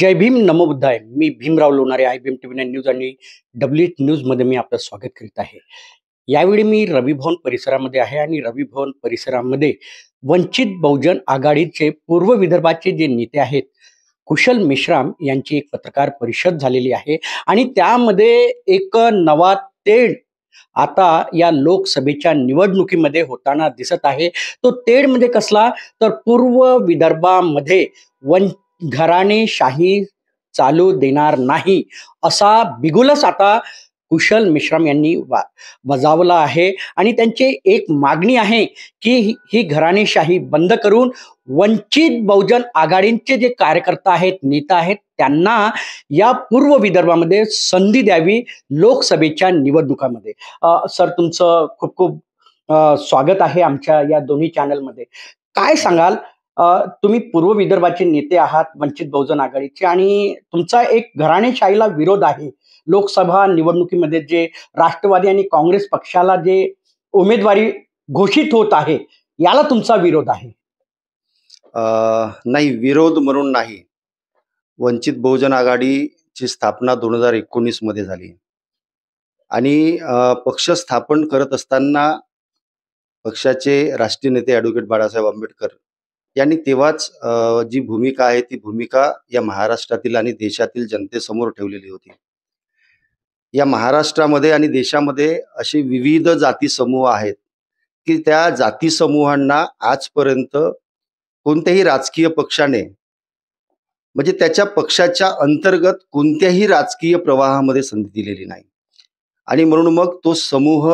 जय भीम नमोबुद्धाय मी भीमराव लोणारे आय भीम टी न्यूज आणि डब्ल्यू न्यूजमध्ये मी आपलं स्वागत करीत आहे यावेळी मी रविभवन परिसरामध्ये आहे आणि रविभवन परिसरामध्ये वंचित बहुजन आघाडीचे पूर्व विदर्भाचे जे नेते आहेत कुशल मेश्राम यांची एक पत्रकार परिषद झालेली आहे आणि त्यामध्ये एक नवा तेळ आता या लोकसभेच्या निवडणुकीमध्ये होताना दिसत आहे तो तेढ म्हणजे कसला तर पूर्व विदर्भामध्ये वंच घराणेशाही चालू देणार नाही असा बिगुलस आता कुशल मिश्रम यांनी बजावला आहे आणि त्यांची एक मागणी आहे की ही घराणेशाही बंद करून वंचित बहुजन आघाडींचे जे कार्यकर्ता आहेत नेता आहेत त्यांना या पूर्व विदर्भामध्ये संधी द्यावी लोकसभेच्या निवडणुकामध्ये सर तुमचं खूप खूप स्वागत आहे आमच्या या दोन्ही चॅनलमध्ये काय सांगाल तुम्ही पूर्व विदर्भाचे नेते आहात वंचित बहुजन आघाडीचे आणि तुमचा एक घराणेशाहीला विरोध आहे लोकसभा निवडणुकीमध्ये जे राष्ट्रवादी आणि काँग्रेस पक्षाला जे उमेदवारी घोषित होत आहे याला तुमचा विरोध आहे नाही विरोध म्हणून नाही वंचित बहुजन आघाडीची स्थापना दोन हजार एकोणीस मध्ये झाली आणि पक्ष स्थापन करत असताना पक्षाचे राष्ट्रीय नेते ॲडव्होकेट बाळासाहेब आंबेडकर यांनी तेव्हाच जी भूमिका आहे ती भूमिका या महाराष्ट्रातील आणि देशातील जनतेसमोर ठेवलेली होती या महाराष्ट्रामध्ये आणि देशामध्ये असे विविध जाती समूह आहेत की त्या जाती समूहांना आजपर्यंत कोणत्याही राजकीय पक्षाने म्हणजे त्याच्या पक्षाच्या अंतर्गत कोणत्याही राजकीय प्रवाहामध्ये संधी दिलेली नाही आणि म्हणून मग तो समूह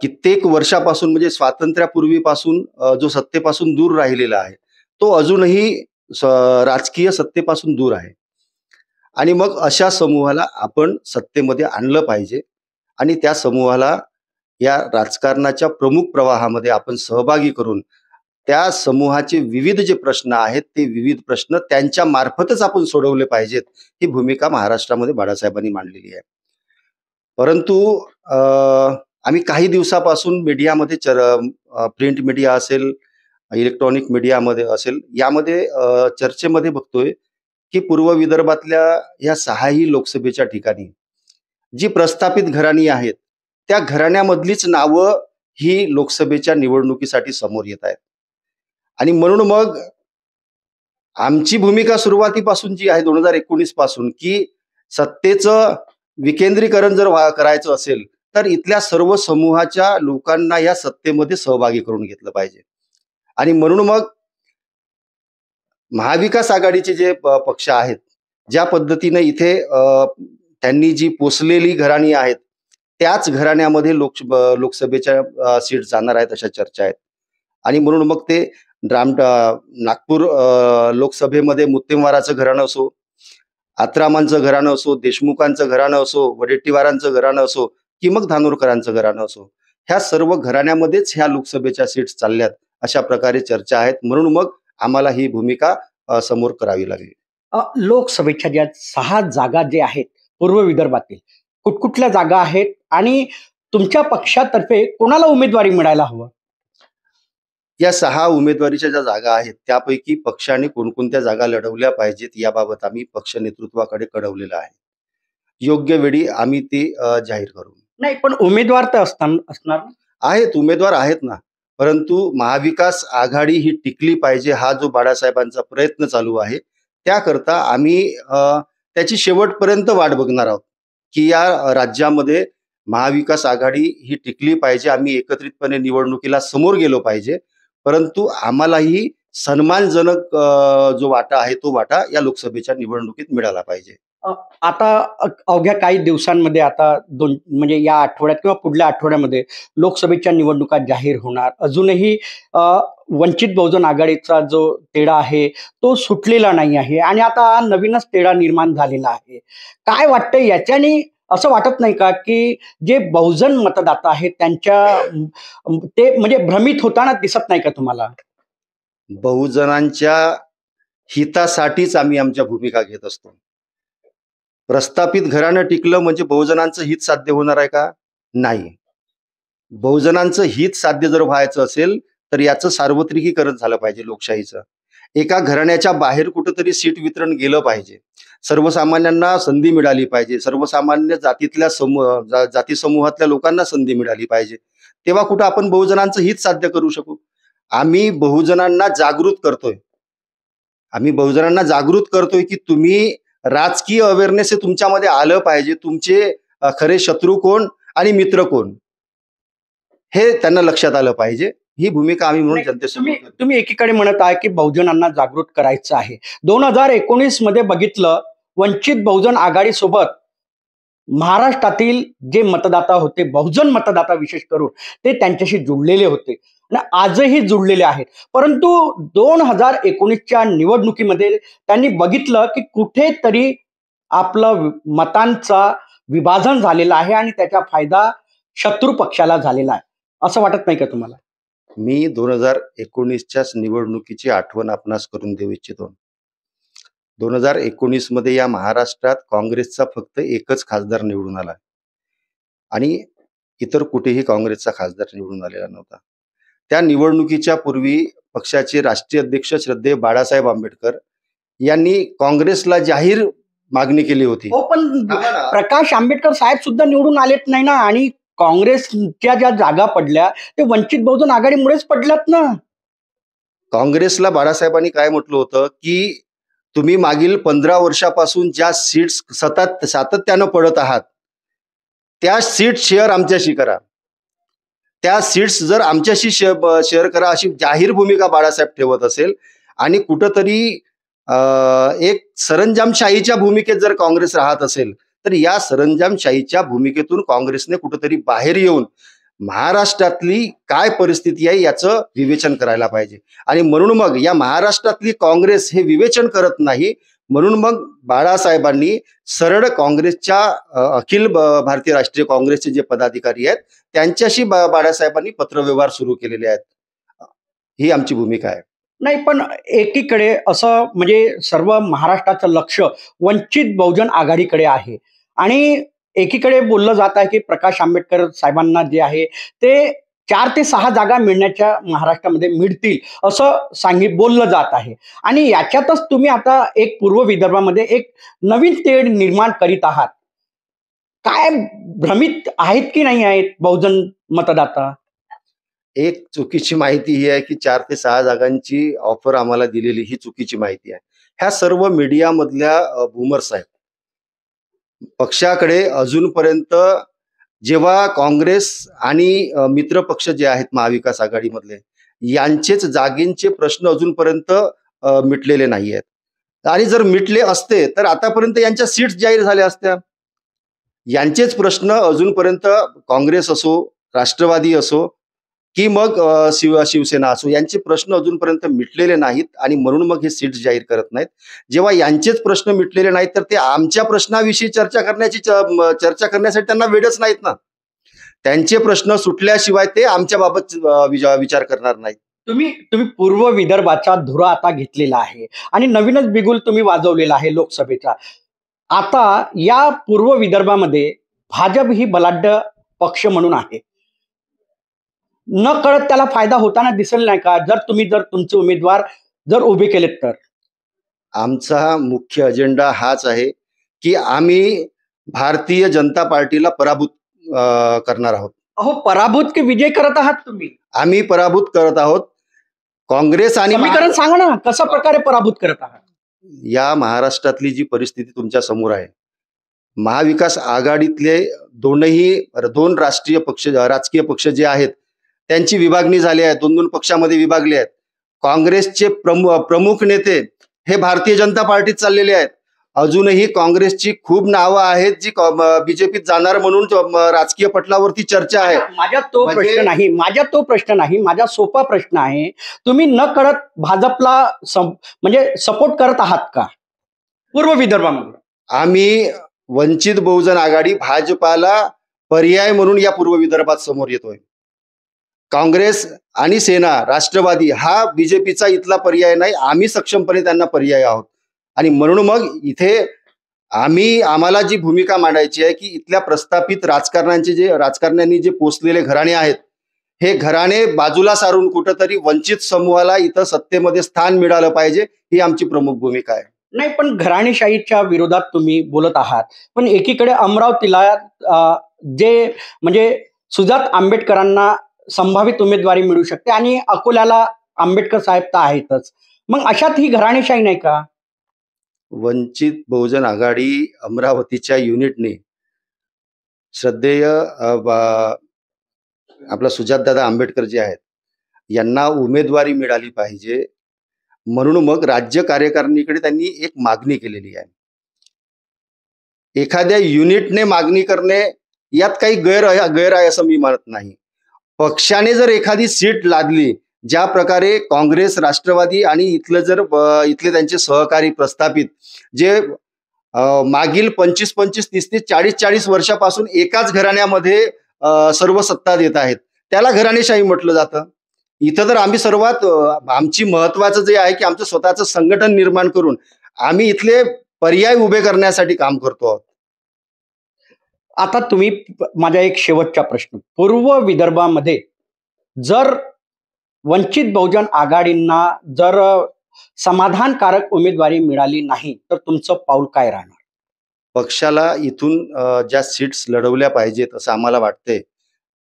कित्येक वर्षापासून म्हणजे स्वातंत्र्यापूर्वीपासून जो सत्तेपासून दूर राहिलेला आहे तो अजूनही राजकीय सत्तेपासून दूर आहे आणि मग अशा समूहाला आपण सत्तेमध्ये आणलं पाहिजे आणि त्या समूहाला या राजकारणाच्या प्रमुख प्रवाहामध्ये आपण सहभागी करून त्या समूहाचे विविध जे प्रश्न आहेत ते विविध प्रश्न त्यांच्या मार्फतच आपण सोडवले पाहिजेत ही भूमिका महाराष्ट्रामध्ये बाळासाहेबांनी मांडलेली आहे परंतु आम्ही काही दिवसापासून मीडियामध्ये चर प्रिंट मीडिया असेल इलेक्ट्रॉनिक मीडियामध्ये असेल यामध्ये चर्चेमध्ये बघतोय की पूर्व विदर्भातल्या या सहाही लोकसभेच्या ठिकाणी जी प्रस्थापित घराणी आहेत त्या घराण्यामधलीच नावं ही लोकसभेच्या निवडणुकीसाठी समोर येत आहेत आणि म्हणून मग आमची भूमिका सुरुवातीपासून जी आहे दोन हजार एकोणीस पासून की सत्तेचं विकेंद्रीकरण जर करायचं असेल तर इथल्या सर्व समूहाच्या लोकांना या सत्तेमध्ये सहभागी करून घेतलं पाहिजे आणि म्हणून मग महाविकास आघाडीचे जे पक्ष आहेत ज्या पद्धतीने इथे त्यांनी जी पोसलेली घराणी आहेत त्याच घराण्यामध्ये लोक लोकसभेच्या सीट जाणार आहेत अशा चर्चा आहेत आणि म्हणून मग ते राम नागपूर लोकसभेमध्ये मुत्तेमवाराचं घराणं असो आत्रामांचं घराणं असो देशमुखांचं घराणं असो वडेट्टीवारांचं घराणं असो की मग धानोरकरांचं घराणं असो ह्या सर्व घराण्यामध्येच ह्या लोकसभेच्या सीट्स चालल्यात अशा प्रकारे चर्चा आहेत म्हणून मग आम्हाला ही भूमिका समोर करावी लागली लोकसभेच्या ज्या सहा जागा जे आहेत पूर्व विदर्भातील कुठल्या जागा आहेत आणि तुमच्या पक्षातर्फे कोणाला उमेदवारी मिळायला हवं या सहा उमेदवारीच्या ज्या जागा आहेत त्यापैकी पक्षाने कोणकोणत्या जागा लढवल्या पाहिजेत याबाबत आम्ही पक्ष नेतृत्वाकडे कळवलेलं आहे योग्य वेळी आम्ही ते जाहीर करू नाही पण उमेदवार तर असणार आहेत उमेदवार आहेत ना परंतु महाविकास आघाडी ही टिकली पाहिजे हा जो बाळासाहेबांचा प्रयत्न चालू आहे त्याकरता आम्ही त्याची शेवटपर्यंत वाट बघणार आहोत की या राज्यामध्ये महाविकास आघाडी ही टिकली पाहिजे आम्ही एकत्रितपणे निवडणुकीला समोर गेलो पाहिजे परंतु आम्हालाही सन्मानजनक जो वाटा आहे तो वाटा या लोकसभेच्या निवडणुकीत मिळाला पाहिजे आता अवघ्या काही दिवसांमध्ये आता दोन म्हणजे या आठवड्यात किंवा पुढल्या आठवड्यामध्ये लोकसभेच्या निवडणुका जाहीर होणार अजूनही वंचित बहुजन आघाडीचा जो तेढा आहे तो सुटलेला नाही आहे आणि आता नवीनच तेढा निर्माण झालेला आहे काय वाटतं याच्याने असं वाटत नाही का की जे बहुजन मतदाता आहेत त्यांच्या ते म्हणजे भ्रमित होताना दिसत नाही का तुम्हाला बहुजनांच्या हितासाठीच आम्ही आमच्या भूमिका घेत असतो प्रस्थापित घराणं टिकलं म्हणजे बहुजनांचं हित साध्य होणार आहे का नाही बहुजनांचं हित साध्य जर व्हायचं असेल तर याचं सार्वत्रिकीकरण झालं पाहिजे लोकशाहीचं एका घराण्याच्या बाहेर कुठंतरी सीट वितरण गेलं पाहिजे सर्वसामान्यांना संधी मिळाली पाहिजे सर्वसामान्य जातीतल्या समूह जाती समूहातल्या लोकांना संधी मिळाली पाहिजे तेव्हा कुठं आपण बहुजनांचं हित साध्य करू शकू आम्ही बहुजनांना जागृत करतोय आम्ही बहुजनांना जागृत करतोय की तुम्ही राजकीय अवेअरनेस हे तुमच्यामध्ये आलं पाहिजे तुमचे खरे शत्रू कोण आणि मित्र कोण हे त्यांना लक्षात आलं पाहिजे ही भूमिका आम्ही म्हणून जनतेसमोर तुम्ही एकीकडे म्हणत आहे की बहुजनांना जागृत करायचं आहे दोन हजार एकोणीस मध्ये बघितलं वंचित बहुजन आघाडी सोबत महाराष्ट्रातील जे मतदाता होते बहुजन मतदाता विशेष करून ते त्यांच्याशी जुळलेले होते आणि आजही जुळलेले आहेत परंतु दोन हजार एकोणीसच्या निवडणुकीमध्ये त्यांनी बघितलं की कुठेतरी आपलं मतांचा विभाजन झालेलं आहे आणि त्याचा फायदा शत्रू पक्षाला झालेला आहे असं वाटत नाही का तुम्हाला मी दोन हजार एकोणीसच्याच निवडणुकीची आठवण आपणास करून देऊ इच्छितो दोन हजार एकोणीस मध्ये या महाराष्ट्रात काँग्रेसचा फक्त एकच खासदार निवडून आला आणि इतर कुठेही काँग्रेसचा खासदार निवडून आलेला नव्हता त्या निवडणुकीच्या पूर्वी पक्षाचे राष्ट्रीय अध्यक्ष श्रद्धे बाळासाहेब आंबेडकर यांनी काँग्रेसला जाहीर मागणी केली होती हो, पण प्रकाश आंबेडकर साहेब सुद्धा निवडून आलेत नाही ना आणि काँग्रेसच्या ज्या जागा पडल्या ते वंचित बहुजन आघाडीमुळेच पडल्यात ना काँग्रेसला बाळासाहेबांनी काय म्हटलं होतं की तुम्ही मागील पंधरा वर्षापासून ज्या सीट्स सतत सातत्यानं पडत आहात त्या सीट शेअर आमच्याशी करा त्या सीट्स जर आमच्याशी शेअर करा अशी जाहीर भूमिका बाळासाहेब ठेवत असेल आणि कुठंतरी एक सरंजामशाहीच्या भूमिकेत जर काँग्रेस राहत असेल तर या सरंजामशाहीच्या भूमिकेतून काँग्रेसने कुठंतरी बाहेर येऊन महाराष्ट्रातली काय परिस्थिती आहे याचं विवेचन करायला पाहिजे आणि म्हणून मग या महाराष्ट्रातली काँग्रेस हे विवेचन करत नाही म्हणून मग बाळासाहेबांनी सरळ काँग्रेसच्या अखिल भारतीय राष्ट्रीय काँग्रेसचे जे पदाधिकारी आहेत त्यांच्याशी बाळासाहेबांनी पत्रव्यवहार सुरू केलेले आहेत ही आमची भूमिका आहे नाही पण एकीकडे असं म्हणजे सर्व महाराष्ट्राचं लक्ष वंचित बहुजन आघाडीकडे आहे आणि एकीकडे बोललं जात आहे की प्रकाश आंबेडकर साहेबांना जे आहे ते चार ते सहा जागा मिळण्याच्या महाराष्ट्रामध्ये मिळतील असं सांगित बोललं जात आहे आणि याच्यातच तुम्ही आता एक पूर्व विदर्भामध्ये एक नवीन तेढ निर्माण करीत आहात काय भ्रमित आहेत की नाही आहेत बहुजन मतदाता एक चुकीची माहिती ही आहे की चार ते सहा जागांची ऑफर आम्हाला दिलेली ही चुकीची माहिती आहे ह्या सर्व मीडियामधल्या बुमर्स आहेत पक्षाकडे अजूनपर्यंत जेव्हा काँग्रेस आणि मित्रपक्ष जे आहेत महाविकास आघाडीमधले यांचेच जागेंचे प्रश्न अजूनपर्यंत मिटलेले नाही आहेत आणि जर मिटले असते तर आतापर्यंत यांच्या सीट्स जाहीर झाल्या असत्या यांचेच प्रश्न अजूनपर्यंत काँग्रेस असो राष्ट्रवादी असो की मग शिव शिवसेना असो यांचे प्रश्न अजूनपर्यंत मिटलेले नाहीत आणि म्हणून मग हे सीट जाहीर करत नाहीत जेव्हा यांचेच प्रश्न मिटलेले नाहीत तर ते आमच्या प्रश्नाविषयी चर्चा करण्याची चर्चा करण्यासाठी त्यांना वेळच नाहीत ना त्यांचे प्रश्न सुटल्याशिवाय ते आमच्याबाबत विचार करणार नाहीत तुम्ही तुम्ही पूर्व विदर्भाचा धुरा आता घेतलेला आहे आणि नवीनच बिगुल तुम्ही वाजवलेला आहे लोकसभेचा आता या पूर्व विदर्भामध्ये भाजप ही बलाढ्य पक्ष म्हणून आहे न कळत त्याला फायदा होताना दिसेल नाही का जर तुम्ही जर तुमचे उमेदवार जर उभे केलेत तर आमचा मुख्य अजेंडा हाच आहे की आम्ही भारतीय जनता पार्टीला पराभूत करणार आहोत अहो पराभूत की विजय करत आहात तुम्ही आम्ही पराभूत करत आहोत काँग्रेस आणि समीकरण सांग ना कशा प्रकारे पराभूत करत आहात या महाराष्ट्रातली जी परिस्थिती तुमच्या समोर आहे महाविकास आघाडीतले दोनही दोन राष्ट्रीय पक्ष राजकीय पक्ष जे आहेत त्यांची विभागणी झाली आहे दोन दोन पक्षामध्ये विभागले आहेत काँग्रेसचे प्रमुख प्रमुख नेते हे भारतीय जनता पार्टीत चाललेले आहेत अजूनही काँग्रेसची खूप नावं आहेत जी बीजेपीत जाणार म्हणून राजकीय पटलावरती चर्चा आहे माझ्या तो म्हणजे प्रश्न नाही माझ्या तो प्रश्न नाही माझा सोपा प्रश्न आहे तुम्ही न करत भाजपला म्हणजे सपोर्ट करत आहात का पूर्व विदर्भामध्ये आम्ही वंचित बहुजन आघाडी भाजपाला पर्याय म्हणून या पूर्व विदर्भात समोर येतोय काँग्रेस आणि सेना राष्ट्रवादी हा बीजेपीचा इथला पर्याय नाही आम्ही सक्षमपणे त्यांना पर्याय आहोत आणि म्हणून मग इथे आम्ही आम्हाला जी भूमिका मांडायची आहे की इथल्या प्रस्थापित राजकारण्यांचे जे राजकारण्यांनी जे पोचलेले घराणे आहेत हे घराणे बाजूला सारून कुठंतरी वंचित समूहाला इथं सत्तेमध्ये स्थान मिळालं पाहिजे ही आमची प्रमुख भूमिका आहे नाही पण घराणेशाहीच्या विरोधात तुम्ही बोलत आहात पण एकीकडे अमरावतीला जे म्हणजे सुजात आंबेडकरांना संभावित उमेदवारी मिळू शकते आणि अकोल्याला आंबेडकर साहेब तर आहेतच मग अशात ही घराणेशाही नाही का वंचित बहुजन आघाडी अमरावतीच्या युनिटने श्रद्धेय आपला सुजात दादा आंबेडकर जे आहेत यांना उमेदवारी मिळाली पाहिजे म्हणून मग राज्य कार्यकारिणीकडे त्यांनी एक मागणी केलेली आहे एखाद्या युनिटने मागणी करणे यात काही गैर गैर आहे असं मी मानत नाही पक्षाने जर एखादी सीट लादली ज्या प्रकारे काँग्रेस राष्ट्रवादी आणि इथलं जर इथले त्यांचे सहकारी प्रस्थापित जे मागील पंचवीस पंचवीस तीस तीस चाळीस चाळीस वर्षापासून एकाच घराण्यामध्ये सर्व सत्ता देत आहेत त्याला घराणेशाही म्हटलं जातं इथं तर आम्ही सर्वात आमची महत्वाचं जे आहे की आमचं स्वतःचं संघटन निर्माण करून आम्ही इथले पर्याय उभे करण्यासाठी काम करतो आहोत आता तुम्ही माझ्या एक शेवटचा प्रश्न पूर्व विदर्भामध्ये जर वंचित बहुजन आघाडींना जर समाधानकारक उमेदवारी मिळाली नाही तर तुमचं पाऊल काय राहणार पक्षाला इथून ज्या सीट्स लढवल्या पाहिजेत असं आम्हाला वाटते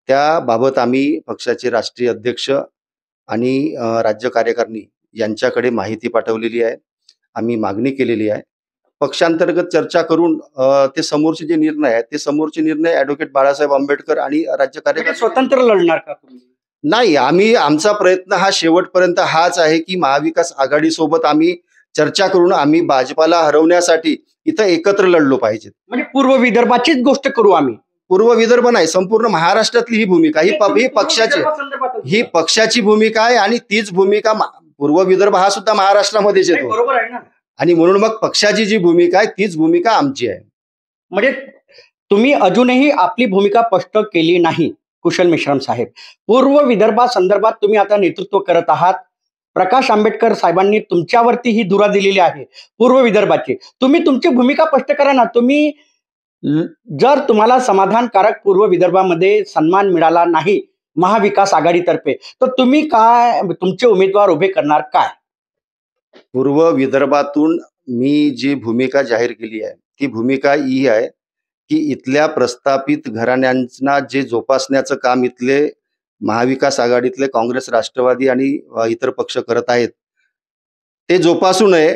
त्याबाबत आम्ही पक्षाचे राष्ट्रीय अध्यक्ष आणि राज्य कार्यकारिणी यांच्याकडे माहिती पाठवलेली आहे आम्ही मागणी केलेली आहे पक्षांतर्गत चर्चा करून ते समोरचे जे निर्णय आहेत ते समोरचे निर्णय ऍडव्होकेट बाळासाहेब आंबेडकर आणि राज्य म्हणजे कार्यकर्ते स्वतंत्र लढणार का नाही आम्ही आमचा प्रयत्न हा शेवटपर्यंत हाच आहे की महाविकास आघाडी सोबत आम्ही चर्चा करून आम्ही भाजपाला हरवण्यासाठी इथं एकत्र लढलो पाहिजे म्हणजे पूर्व विदर्भाचीच गोष्ट करू आम्ही पूर्व विदर्भ नाही संपूर्ण महाराष्ट्रातली ही भूमिका ही पक्षाची ही पक्षाची भूमिका आहे आणि तीच भूमिका पूर्व विदर्भ हा सुद्धा महाराष्ट्रामध्येच येतो बरोबर आहे ना आणि म्हणून मग पक्षाची जी भूमिका आहे तीच भूमिका आमची आहे म्हणजे तुम्ही अजूनही आपली भूमिका स्पष्ट केली नाही कुशल मिश्रम साहेब पूर्व विदर्भा संदर्भात तुम्ही आता नेतृत्व करत आहात प्रकाश आंबेडकर साहेबांनी तुमच्यावरती ही धुरा दिलेली आहे पूर्व विदर्भाची तुम्ही तुमची भूमिका स्पष्ट करा ना तुम्ही जर तुम्हाला समाधानकारक पूर्व विदर्भामध्ये सन्मान मिळाला नाही महाविकास आघाडीतर्फे तर तुम्ही काय तुमचे उमेदवार उभे करणार काय पूर्व विदर्भातून मी जी भूमिका जाहीर केली आहे ती भूमिका ही आहे की इथल्या प्रस्थापित घराण्यांना जे जोपासण्याचं काम इथले महाविकास आघाडीतले काँग्रेस राष्ट्रवादी आणि इतर पक्ष करत आहेत ते जोपासू नये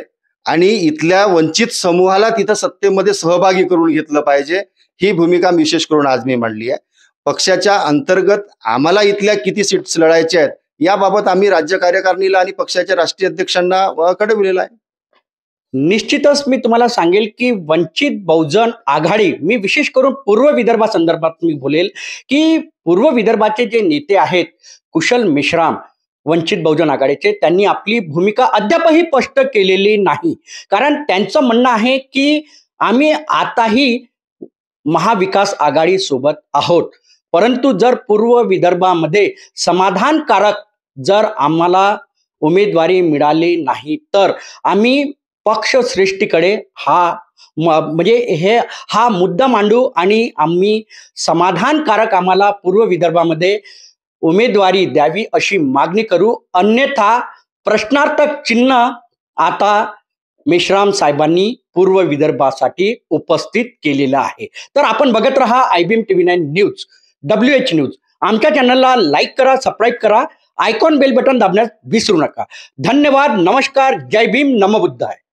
आणि इथल्या वंचित समूहाला तिथं सत्तेमध्ये सहभागी करून घेतलं पाहिजे ही भूमिका विशेष करून आज मी मांडली आहे पक्षाच्या अंतर्गत आम्हाला इथल्या किती सीट्स लढायच्या आहेत याबाबत आम्ही राज्य कार्यकारिणीला आणि पक्षाच्या राष्ट्रीय अध्यक्षांना कळविलेलं आहे निश्चितच मी तुम्हाला सांगेल की वंचित बहुजन आघाडी मी विशेष करून पूर्व विदर्भासंदर्भात मी बोलेल की पूर्व विदर्भाचे जे नेते आहेत कुशल मिश्राम वंचित बहुजन आघाडीचे त्यांनी आपली भूमिका अद्यापही स्पष्ट केलेली नाही कारण त्यांचं म्हणणं आहे की आम्ही आताही महाविकास आघाडी सोबत आहोत परंतु जर पूर्व विदर्भामध्ये समाधानकारक जर आम्हाला उमेदवारी मिळाली नाही तर आम्ही पक्षश्रेष्ठीकडे हा म्हणजे हे हा मुद्दा मांडू आणि आम्ही समाधानकारक आम्हाला पूर्व विदर्भामध्ये उमेदवारी द्यावी अशी मागणी करू अन्यथा प्रश्नार्थक चिन्ह आता मेश्राम साहेबांनी पूर्व विदर्भासाठी उपस्थित केलेलं आहे तर आपण बघत रहा T TV nine news W H news आमच्या चॅनलला लाईक करा सबस्क्राईब करा आयकॉन बेल बटन दाबण्यास विसरू नका धन्यवाद नमस्कार जय भीम आहे